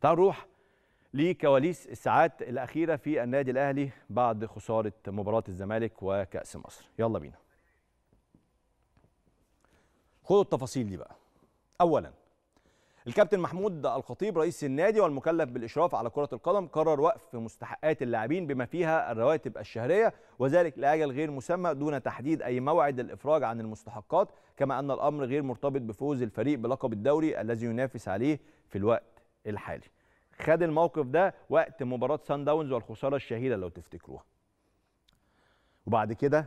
تعالوا نروح لكواليس الساعات الأخيرة في النادي الأهلي بعد خسارة مباراة الزمالك وكأس مصر يلا بينا خدوا التفاصيل دي بقى أولا الكابتن محمود الخطيب رئيس النادي والمكلف بالإشراف على كرة القدم قرر وقف مستحقات اللاعبين بما فيها الرواتب الشهرية وذلك لأجل غير مسمى دون تحديد أي موعد للإفراج عن المستحقات كما أن الأمر غير مرتبط بفوز الفريق بلقب الدوري الذي ينافس عليه في الوقت الحالي خد الموقف ده وقت مباراه سان داونز والخساره الشهيره لو تفتكروها وبعد كده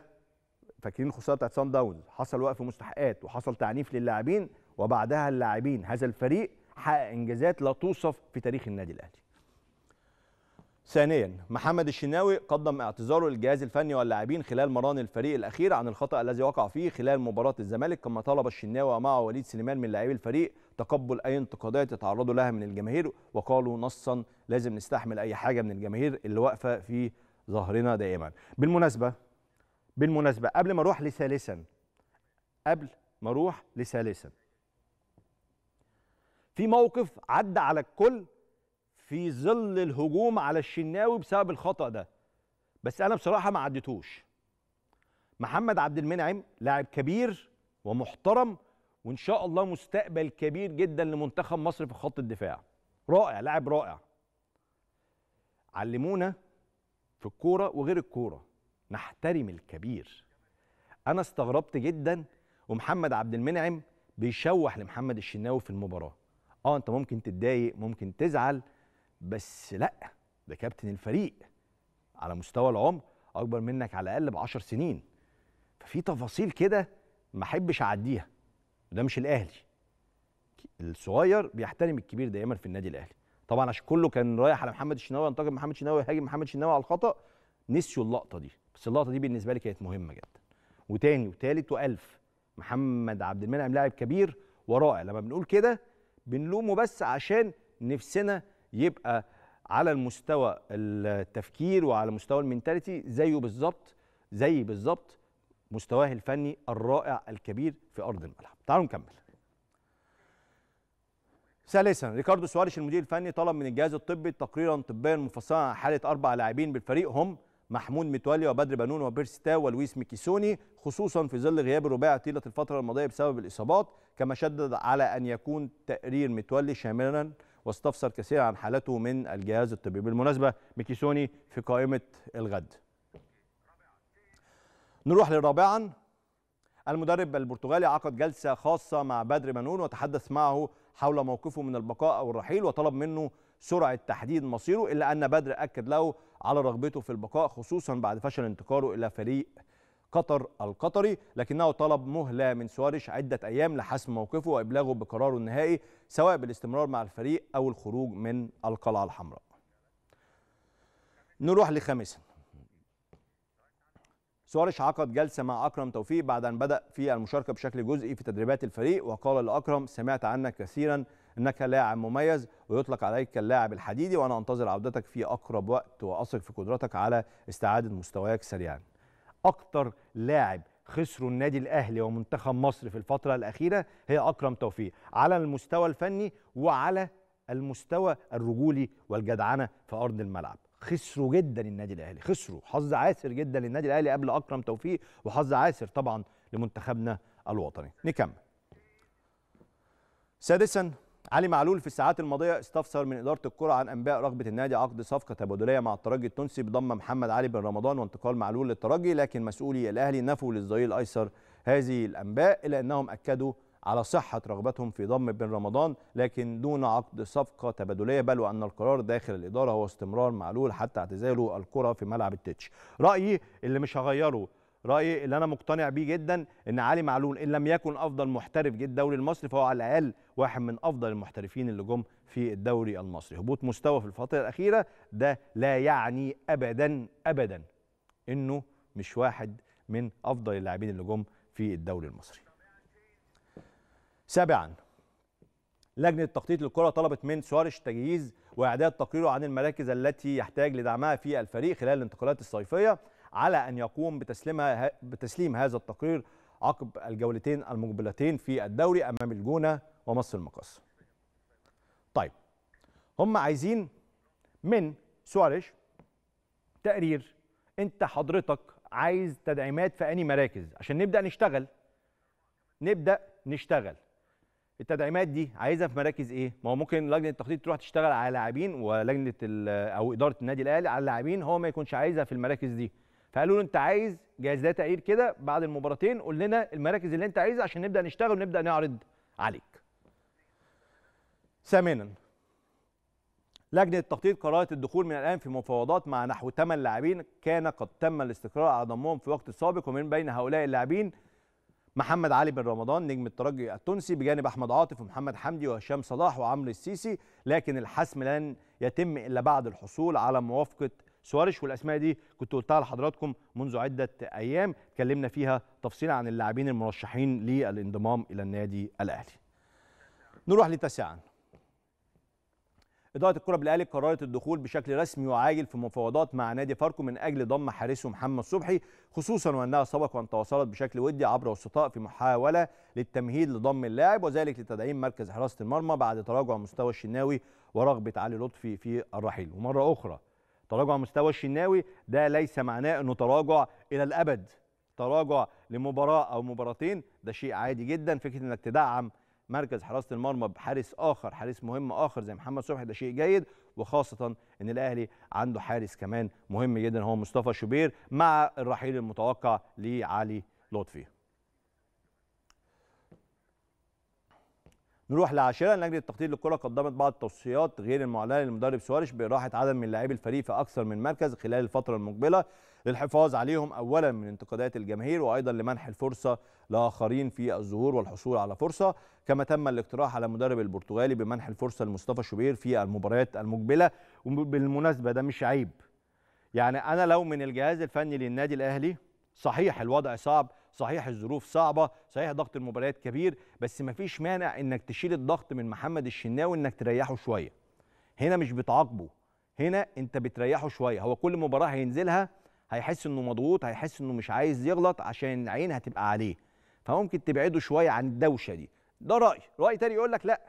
فاكرين الخساره بتاعت سان داونز حصل وقف مستحقات وحصل تعنيف للاعبين وبعدها اللاعبين هذا الفريق حقق انجازات لا توصف في تاريخ النادي الاهلي ثانيا محمد الشناوي قدم اعتذاره للجهاز الفني واللاعبين خلال مران الفريق الاخير عن الخطا الذي وقع فيه خلال مباراه الزمالك كما طلب الشناوي ومعه وليد سليمان من لاعبي الفريق تقبل اي انتقادات يتعرضوا لها من الجماهير وقالوا نصا لازم نستحمل اي حاجه من الجماهير اللي واقفه في ظهرنا دائما بالمناسبه بالمناسبه قبل ما اروح لثالثا قبل ما اروح لثالثا في موقف عدى على الكل في ظل الهجوم على الشناوي بسبب الخطا ده بس انا بصراحه ما عديتوش محمد عبد المنعم لاعب كبير ومحترم وان شاء الله مستقبل كبير جدا لمنتخب مصر في خط الدفاع رائع لاعب رائع علمونا في الكوره وغير الكوره نحترم الكبير انا استغربت جدا ومحمد عبد المنعم بيشوح لمحمد الشناوي في المباراه اه انت ممكن تتضايق ممكن تزعل بس لا ده كابتن الفريق على مستوى العمر اكبر منك على الاقل ب 10 سنين ففي تفاصيل كده ما احبش اعديها ده مش الاهلي الصغير بيحترم الكبير دايما في النادي الاهلي طبعا عشان كله كان رايح على محمد الشناوي ينتقد محمد الشناوي يهاجم محمد الشناوي على الخطا نسيوا اللقطه دي بس اللقطه دي بالنسبه لي كانت مهمه جدا وتاني وتالت والف محمد عبد المنعم لاعب كبير ورائع لما بنقول كده بنلومه بس عشان نفسنا يبقى على المستوى التفكير وعلى مستوى المينتاليتي زيه بالظبط زي بالظبط مستواه الفني الرائع الكبير في ارض الملعب تعالوا نكمل ثالثا ريكاردو سواريش المدير الفني طلب من الجهاز الطبي تقريرا طبيا مفصلا عن حاله اربع لاعبين بالفريق هم محمود متولي وبدر بنون وبيرستا ولويس ميكيسوني خصوصا في ظل غياب الرباعي طيله الفتره الماضيه بسبب الاصابات كما شدد على ان يكون تقرير متولي شاملا واستفسر كثيرا عن حالته من الجهاز الطبي بالمناسبة ميكيسوني في قائمة الغد نروح لرابعا المدرب البرتغالي عقد جلسة خاصة مع بدر منون وتحدث معه حول موقفه من البقاء أو الرحيل وطلب منه سرعة تحديد مصيره إلا أن بدر أكد له على رغبته في البقاء خصوصا بعد فشل انتقاله إلى فريق قطر القطري لكنه طلب مهلة من سواريش عدة أيام لحسم موقفه وإبلاغه بقراره النهائي سواء بالاستمرار مع الفريق أو الخروج من القلعة الحمراء نروح لخامسا سواريش عقد جلسة مع أكرم توفيق بعد أن بدأ في المشاركة بشكل جزئي في تدريبات الفريق وقال لأكرم سمعت عنك كثيرا انك لاعب مميز ويطلق عليك اللاعب الحديدي وانا انتظر عودتك في اقرب وقت واثق في قدرتك على استعاده مستواك سريعا اكتر لاعب خسره النادي الاهلي ومنتخب مصر في الفتره الاخيره هي اكرم توفيق على المستوى الفني وعلى المستوى الرجولي والجدعنه في ارض الملعب خسروا جدا النادي الاهلي خسروا حظ عاسر جدا للنادي الاهلي قبل اكرم توفيق وحظ عاسر طبعا لمنتخبنا الوطني نكمل سادسا علي معلول في الساعات الماضيه استفسر من اداره الكره عن انباء رغبه النادي عقد صفقه تبادليه مع الترجي التونسي بضم محمد علي بن رمضان وانتقال معلول للترجي لكن مسؤولي الاهلي نفوا للظهير الايسر هذه الانباء الا انهم اكدوا على صحه رغبتهم في ضم بن رمضان لكن دون عقد صفقه تبادليه بل وان القرار داخل الاداره هو استمرار معلول حتى اعتزاله الكره في ملعب التتش رايي اللي مش هغيره رايي اللي انا مقتنع بيه جدا ان علي معلول ان لم يكن افضل محترف جه الدوري المصري فهو على الاقل واحد من افضل المحترفين اللي جم في الدوري المصري هبوط مستوى في الفتره الاخيره ده لا يعني ابدا ابدا انه مش واحد من افضل اللاعبين اللي جم في الدوري المصري سابعا لجنه تخطيط للكره طلبت من سواريش تجهيز واعداد تقريره عن المراكز التي يحتاج لدعمها في الفريق خلال الانتقالات الصيفيه على أن يقوم بتسليمها بتسليم هذا التقرير عقب الجولتين المقبلتين في الدوري أمام الجونة ومصر المقص طيب هم عايزين من سواريش تقرير انت حضرتك عايز تدعيمات في اني مراكز عشان نبدا نشتغل نبدا نشتغل التدعيمات دي عايزها في مراكز ايه ما هو ممكن لجنه التخطيط تروح تشتغل على لاعبين ولجنه او اداره النادي الاهلي على لاعبين هو ما يكونش عايزها في المراكز دي فقالوا له انت عايز جهاز ده تقرير كده بعد المباراتين قول لنا المراكز اللي انت عايزها عشان نبدا نشتغل ونبدا نعرض عليك ثامنا لجنة التخطيط قررت الدخول من الآن في مفاوضات مع نحو 8 لاعبين كان قد تم الاستقرار على ضمهم في وقت سابق ومن بين هؤلاء اللاعبين محمد علي بن رمضان نجم الترجي التونسي بجانب أحمد عاطف ومحمد حمدي وهشام صلاح وعمرو السيسي لكن الحسم لن يتم إلا بعد الحصول على موافقة سواريش والاسماء دي كنت قلتها لحضراتكم منذ عده ايام اتكلمنا فيها تفصيلا عن اللاعبين المرشحين للانضمام الى النادي الاهلي. نروح لتاسعا إدارة الكرة بالأهلي قررت الدخول بشكل رسمي وعاجل في مفاوضات مع نادي فاركو من أجل ضم حارسه محمد صبحي خصوصا وأنها سبق وأن تواصلت بشكل ودي عبر وسطاء في محاولة للتمهيد لضم اللاعب وذلك لتدعيم مركز حراسة المرمى بعد تراجع مستوى الشناوي ورغبة علي لطفي في الرحيل ومرة أخرى تراجع مستوى الشناوي ده ليس معناه انه تراجع الى الابد تراجع لمباراه او مباراتين ده شيء عادي جدا فكره انك تدعم مركز حراسه المرمى بحارس اخر حارس مهم اخر زي محمد صبحي ده شيء جيد وخاصه ان الاهلي عنده حارس كمان مهم جدا هو مصطفى شوبير مع الرحيل المتوقع لعلي لطفي نروح لعاشره لجنه التخطيط للكره قدمت بعض التوصيات غير المعلنه للمدرب سوارش باراحه عدد من لاعبي الفريق في اكثر من مركز خلال الفتره المقبله للحفاظ عليهم اولا من انتقادات الجماهير وايضا لمنح الفرصه لاخرين في الظهور والحصول على فرصه كما تم الاقتراح على المدرب البرتغالي بمنح الفرصه لمصطفى شوبير في المباريات المقبله وبالمناسبه ده مش عيب يعني انا لو من الجهاز الفني للنادي الاهلي صحيح الوضع صعب صحيح الظروف صعبه صحيح ضغط المباريات كبير بس ما فيش مانع انك تشيل الضغط من محمد الشناوي انك تريحه شويه هنا مش بتعاقبه هنا انت بتريحه شويه هو كل مباراه هينزلها هيحس انه مضغوط هيحس انه مش عايز يغلط عشان العين هتبقى عليه فممكن تبعده شويه عن الدوشه دي ده راي راي تاني يقول لك لا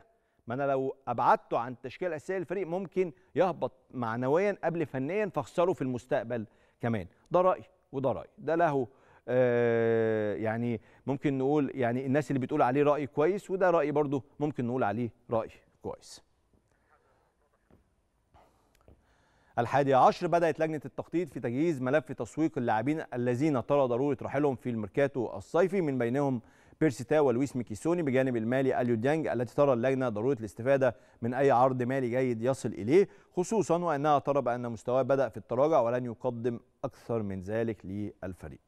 ما انا لو ابعدته عن التشكيله الاساسيه للفريق ممكن يهبط معنويا قبل فنيا فاخسره في المستقبل كمان ده راي وده راي ده له آه، يعني ممكن نقول يعني الناس اللي بتقول عليه راي كويس وده راي برضه ممكن نقول عليه راي كويس الحادي عشر بدأت لجنة التخطيط في تجهيز ملف تسويق اللاعبين الذين ترى ضرورة رحيلهم في الميركاتو الصيفي من بينهم بيرسيتا ولويس ميكيسوني بجانب المالي اليو ديانج التي ترى اللجنة ضرورة الاستفادة من أي عرض مالي جيد يصل إليه خصوصا وأنها ترى بأن مستواه بدأ في التراجع ولن يقدم أكثر من ذلك للفريق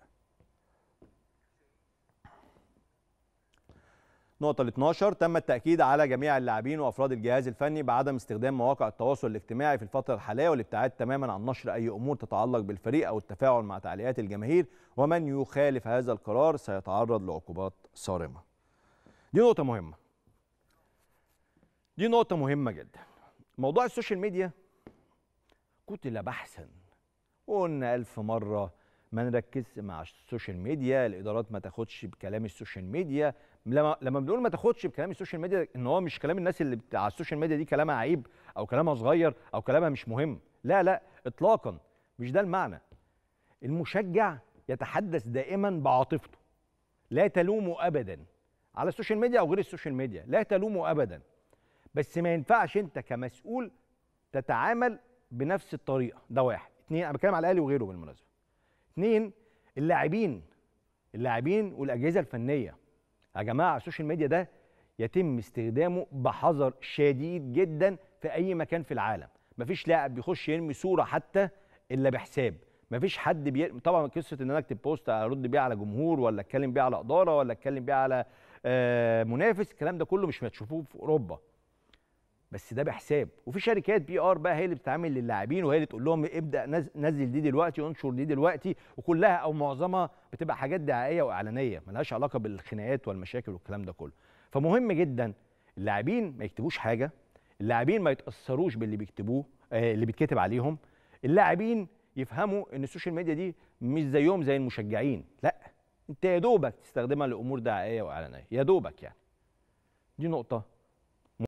النقطة ال 12 تم التأكيد على جميع اللاعبين وأفراد الجهاز الفني بعدم استخدام مواقع التواصل الاجتماعي في الفترة الحالية والابتعاد تماما عن نشر أي أمور تتعلق بالفريق أو التفاعل مع تعليقات الجماهير ومن يخالف هذا القرار سيتعرض لعقوبات صارمة. دي نقطة مهمة. دي نقطة مهمة جدا. موضوع السوشيال ميديا قتل بحثا وقلنا ألف مرة ما نركزش مع السوشيال ميديا الادارات ما تاخدش بكلام السوشيال ميديا لما لما بنقول ما تاخدش بكلام السوشيال ميديا ان هو مش كلام الناس اللي على السوشيال ميديا دي كلامها عيب او كلامها صغير او كلامها مش مهم لا لا اطلاقا مش ده المعنى المشجع يتحدث دائما بعاطفته لا تلومه ابدا على السوشيال ميديا او غير السوشيال ميديا لا تلومه ابدا بس ما ينفعش انت كمسؤول تتعامل بنفس الطريقه ده واحد اتنين انا بتكلم على الاهلي وغيره بالمناسبه اتنين اللاعبين اللاعبين والاجهزه الفنيه يا جماعه السوشيال ميديا ده يتم استخدامه بحذر شديد جدا في اي مكان في العالم مفيش لاعب بيخش يرمي صوره حتى الا بحساب مفيش حد بي... طبعا قصه ان انا اكتب بوست ارد بيه على جمهور ولا اتكلم بيه على اداره ولا اتكلم بيه على آه، منافس الكلام ده كله مش هتشوفوه في اوروبا بس ده بحساب وفي شركات بي ار بقى هي اللي بتتعامل للاعبين وهي اللي تقول لهم ابدا نزل دي دلوقتي وانشر دي دلوقتي وكلها او معظمها بتبقى حاجات دعائيه واعلانيه ملهاش علاقه بالخناقات والمشاكل والكلام ده كله فمهم جدا اللاعبين ما يكتبوش حاجه اللاعبين ما يتاثروش باللي بيكتبوه آه، اللي بيتكتب عليهم اللاعبين يفهموا ان السوشيال ميديا دي مش زيهم زي المشجعين لا انت يا دوبك تستخدمها لامور دعائيه واعلانيه يا دوبك يعني دي نقطه